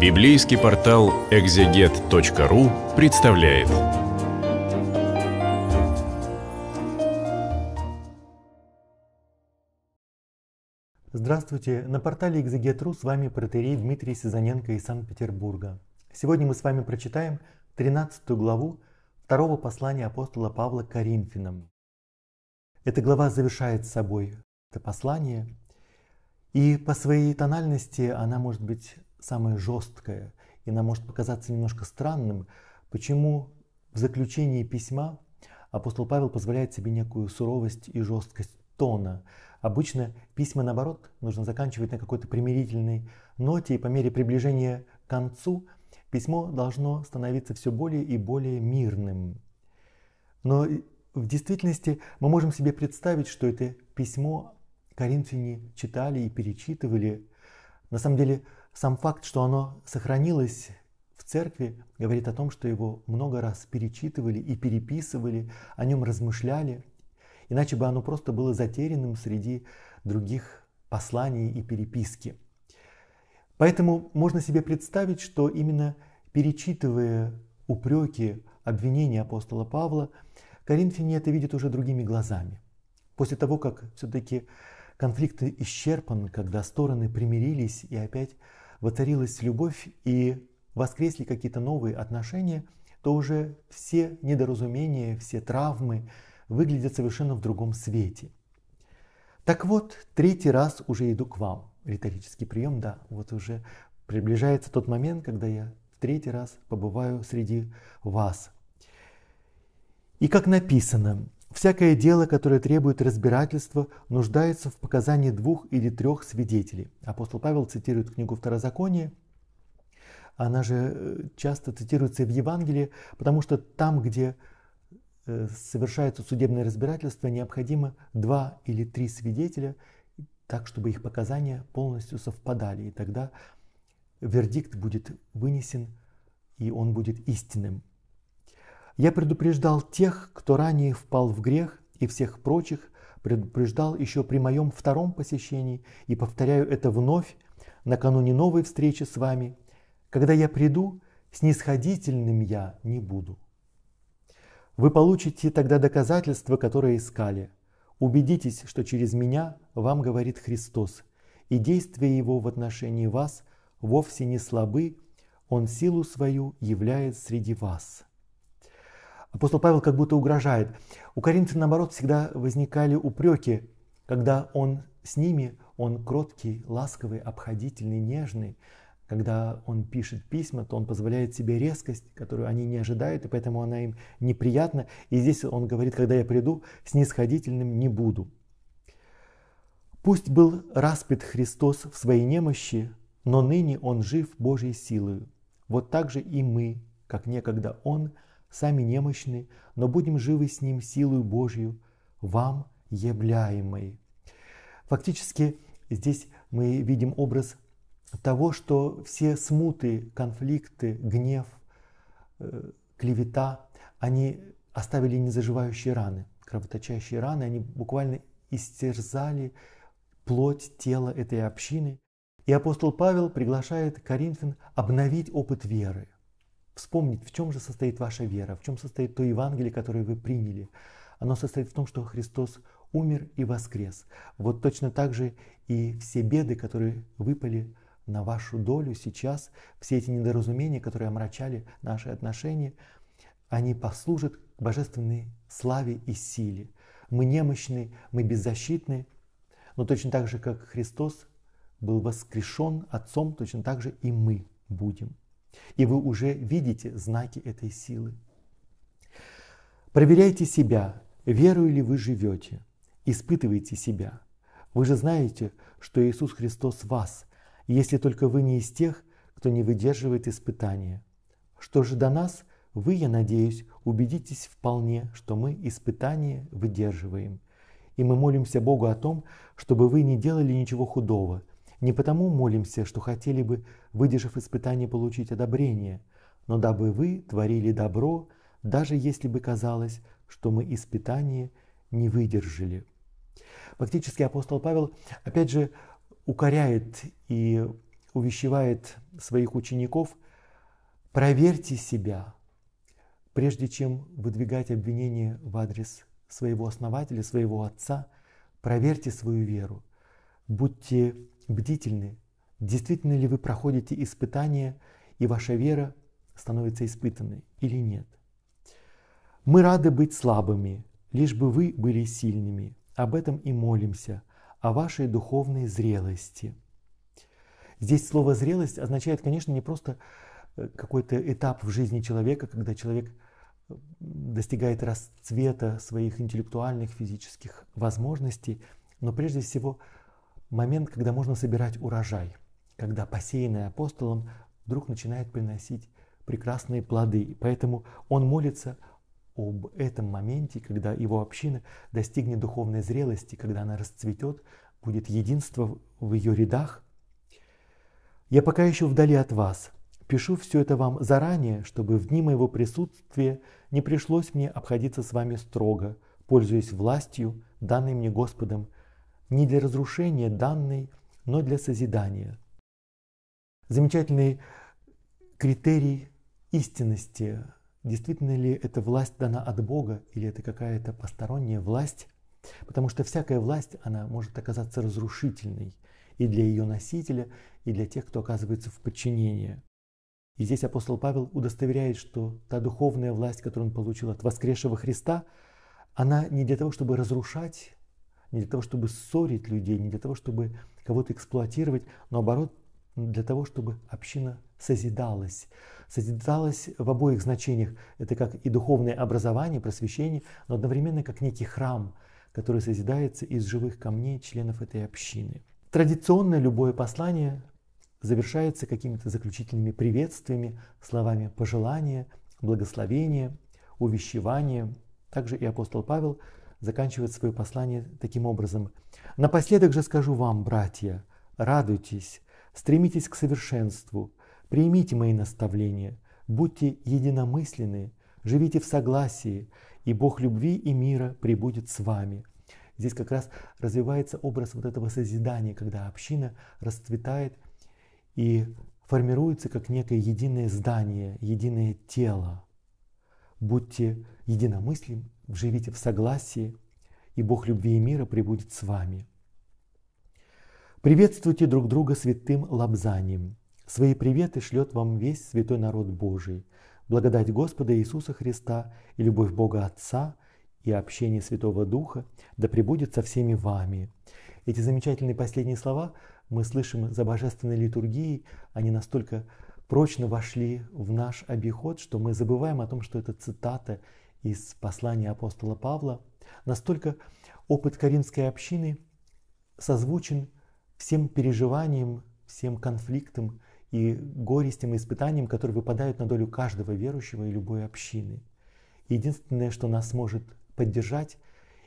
Библейский портал экзегет.ру представляет. Здравствуйте! На портале Экзегет.ру с вами протерей Дмитрий Сизаненко из Санкт-Петербурга. Сегодня мы с вами прочитаем 13 главу второго послания апостола Павла к Коринфянам. Эта глава завершает собой это послание, и по своей тональности она может быть самое жесткое, и нам может показаться немножко странным, почему в заключении письма апостол Павел позволяет себе некую суровость и жесткость тона. Обычно письма, наоборот, нужно заканчивать на какой-то примирительной ноте, и по мере приближения к концу письмо должно становиться все более и более мирным. Но в действительности мы можем себе представить, что это письмо коринфяне читали и перечитывали. На самом деле сам факт, что оно сохранилось в церкви, говорит о том, что его много раз перечитывали и переписывали, о нем размышляли, иначе бы оно просто было затерянным среди других посланий и переписки. Поэтому можно себе представить, что именно перечитывая упреки, обвинения апостола Павла, коринфяне это видят уже другими глазами. После того, как все-таки конфликт исчерпан, когда стороны примирились и опять воцарилась любовь и воскресли какие-то новые отношения, то уже все недоразумения, все травмы выглядят совершенно в другом свете. Так вот, третий раз уже иду к вам. Риторический прием, да, вот уже приближается тот момент, когда я в третий раз побываю среди вас. И как написано, Всякое дело, которое требует разбирательства, нуждается в показании двух или трех свидетелей. Апостол Павел цитирует книгу Второзакония, она же э, часто цитируется и в Евангелии, потому что там, где э, совершается судебное разбирательство, необходимо два или три свидетеля, так, чтобы их показания полностью совпадали, и тогда вердикт будет вынесен, и он будет истинным. Я предупреждал тех, кто ранее впал в грех, и всех прочих предупреждал еще при моем втором посещении, и повторяю это вновь, накануне новой встречи с вами. Когда я приду, снисходительным я не буду. Вы получите тогда доказательства, которые искали. Убедитесь, что через меня вам говорит Христос, и действия Его в отношении вас вовсе не слабы, Он силу свою являет среди вас. Апостол Павел как будто угрожает. У коринфян, наоборот, всегда возникали упреки, когда он с ними, он кроткий, ласковый, обходительный, нежный. Когда он пишет письма, то он позволяет себе резкость, которую они не ожидают, и поэтому она им неприятна. И здесь он говорит, когда я приду, снисходительным не буду. Пусть был распят Христос в своей немощи, но ныне он жив Божьей силою. Вот так же и мы, как некогда он – сами немощны, но будем живы с Ним силою Божью, вам являемой. Фактически здесь мы видим образ того, что все смуты, конфликты, гнев, э, клевета, они оставили незаживающие раны, кровоточащие раны, они буквально истерзали плоть тела этой общины. И апостол Павел приглашает Коринфян обновить опыт веры – вспомнить, в чем же состоит ваша вера, в чем состоит то Евангелие, которое вы приняли. Оно состоит в том, что Христос умер и воскрес. Вот точно так же и все беды, которые выпали на вашу долю сейчас, все эти недоразумения, которые омрачали наши отношения, они послужат к божественной славе и силе. Мы немощны, мы беззащитны, но точно так же, как Христос был воскрешен Отцом, точно так же и мы будем. И вы уже видите знаки этой силы. Проверяйте себя, верою ли вы живете. Испытывайте себя. Вы же знаете, что Иисус Христос вас, если только вы не из тех, кто не выдерживает испытания. Что же до нас, вы, я надеюсь, убедитесь вполне, что мы испытания выдерживаем. И мы молимся Богу о том, чтобы вы не делали ничего худого, не потому молимся, что хотели бы, выдержав испытание, получить одобрение, но дабы вы творили добро, даже если бы казалось, что мы испытание не выдержали. Фактически апостол Павел, опять же, укоряет и увещевает своих учеников, проверьте себя, прежде чем выдвигать обвинение в адрес своего основателя, своего отца, проверьте свою веру. Будьте бдительны, действительно ли вы проходите испытания, и ваша вера становится испытанной или нет. Мы рады быть слабыми, лишь бы вы были сильными. Об этом и молимся, о вашей духовной зрелости. Здесь слово «зрелость» означает, конечно, не просто э, какой-то этап в жизни человека, когда человек э, достигает расцвета своих интеллектуальных, физических возможностей, но прежде всего – момент, когда можно собирать урожай, когда посеянное апостолом вдруг начинает приносить прекрасные плоды. поэтому он молится об этом моменте, когда его община достигнет духовной зрелости, когда она расцветет, будет единство в ее рядах. Я пока еще вдали от вас. Пишу все это вам заранее, чтобы в дни моего присутствия не пришлось мне обходиться с вами строго, пользуясь властью, данной мне Господом, не для разрушения данной, но для созидания. Замечательный критерий истинности, действительно ли эта власть дана от Бога или это какая-то посторонняя власть, потому что всякая власть, она может оказаться разрушительной и для ее носителя, и для тех, кто оказывается в подчинении. И здесь апостол Павел удостоверяет, что та духовная власть, которую он получил от воскресшего Христа, она не для того, чтобы разрушать не для того, чтобы ссорить людей, не для того, чтобы кого-то эксплуатировать, но наоборот, для того, чтобы община созидалась. Созидалась в обоих значениях. Это как и духовное образование, просвещение, но одновременно как некий храм, который созидается из живых камней членов этой общины. Традиционное любое послание завершается какими-то заключительными приветствиями, словами пожелания, благословения, увещевания. Также и апостол Павел – заканчивает свое послание таким образом. «Напоследок же скажу вам, братья, радуйтесь, стремитесь к совершенству, примите мои наставления, будьте единомысленны, живите в согласии, и Бог любви и мира пребудет с вами». Здесь как раз развивается образ вот этого созидания, когда община расцветает и формируется как некое единое здание, единое тело – будьте единомыслим, живите в согласии, и Бог любви и мира прибудет с вами. Приветствуйте друг друга святым лобзанием. Свои приветы шлет вам весь святой народ Божий. Благодать Господа Иисуса Христа и любовь Бога Отца и общение Святого Духа да пребудет со всеми вами. Эти замечательные последние слова мы слышим за божественной литургией, они настолько прочно вошли в наш обиход, что мы забываем о том, что это цитаты из послания апостола Павла. Настолько опыт каримской общины созвучен всем переживаниям, всем конфликтам и горестям и испытаниям, которые выпадают на долю каждого верующего и любой общины. Единственное, что нас может поддержать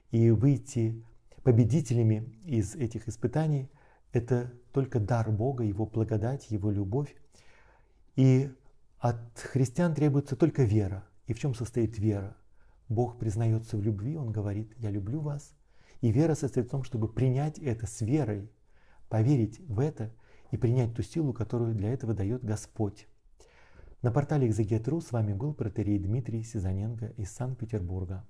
и выйти победителями из этих испытаний, это только дар Бога, Его благодать, Его любовь. И от христиан требуется только вера. И в чем состоит вера? Бог признается в любви, Он говорит, я люблю вас. И вера состоит в том, чтобы принять это с верой, поверить в это и принять ту силу, которую для этого дает Господь. На портале Экзегетру с вами был протерей Дмитрий Сизаненко из Санкт-Петербурга.